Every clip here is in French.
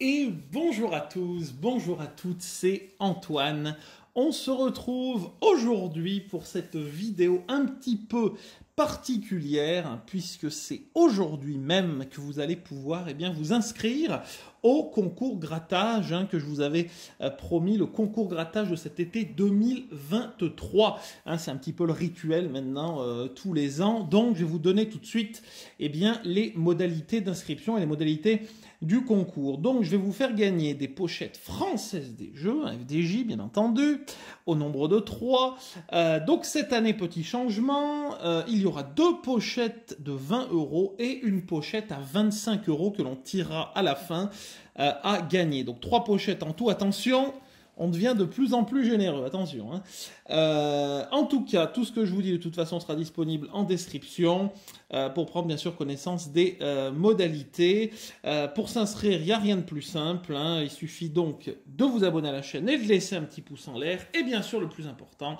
Et bonjour à tous, bonjour à toutes, c'est Antoine. On se retrouve aujourd'hui pour cette vidéo un petit peu particulière puisque c'est aujourd'hui même que vous allez pouvoir et eh bien, vous inscrire au concours grattage hein, que je vous avais euh, promis, le concours grattage de cet été 2023. Hein, c'est un petit peu le rituel maintenant euh, tous les ans. Donc je vais vous donner tout de suite et eh bien, les modalités d'inscription et les modalités du concours. Donc je vais vous faire gagner des pochettes françaises des jeux, hein, FDJ bien entendu, au nombre de 3. Euh, donc cette année, petit changement, il y il aura deux pochettes de 20 euros et une pochette à 25 euros que l'on tirera à la fin euh, à gagner. Donc trois pochettes en tout. Attention, on devient de plus en plus généreux, attention. Hein. Euh, en tout cas, tout ce que je vous dis de toute façon sera disponible en description euh, pour prendre bien sûr connaissance des euh, modalités. pour s'inscrire, il n'y a rien de plus simple. Hein. Il suffit donc de vous abonner à la chaîne et de laisser un petit pouce en l'air. Et bien sûr, le plus important,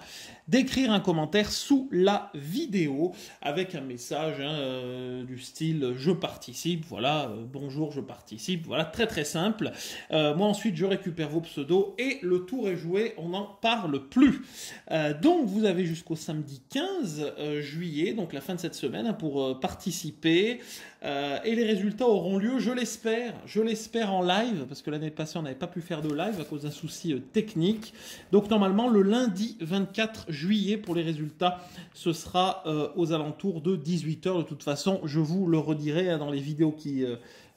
d'écrire un commentaire sous la vidéo avec un message hein, du style je participe, voilà, bonjour, je participe, voilà, très très simple. moi ensuite, je récupère vos pseudos et le tour est joué, on n'en parle plus. Euh, donc vous avez jusqu'au samedi 15 euh, juillet, donc la fin de cette semaine, hein, pour euh, participer. et les résultats auront lieu, je l'espère, je l'espère en live, parce que l'année passée on n'avait pas pu faire de live à cause d'un souci technique. Donc normalement le lundi 24 juillet pour les résultats, ce sera aux alentours de 18h. De toute façon, je vous le redirai hein, dans les vidéos qui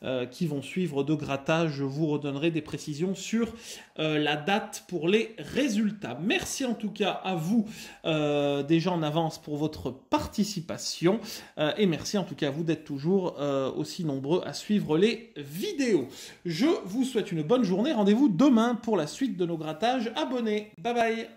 euh, qui vont suivre de grattage. Je vous redonnerai des précisions sur euh, la date pour les résultats. Merci en tout cas à vous euh, déjà en avance pour votre participation et merci en tout cas à vous d'être toujours aussi nombreux à suivre les vidéos. Je vous souhaite une bonne journée. Rendez-vous demain pour la suite de nos grattages. Abonnez. Bye bye.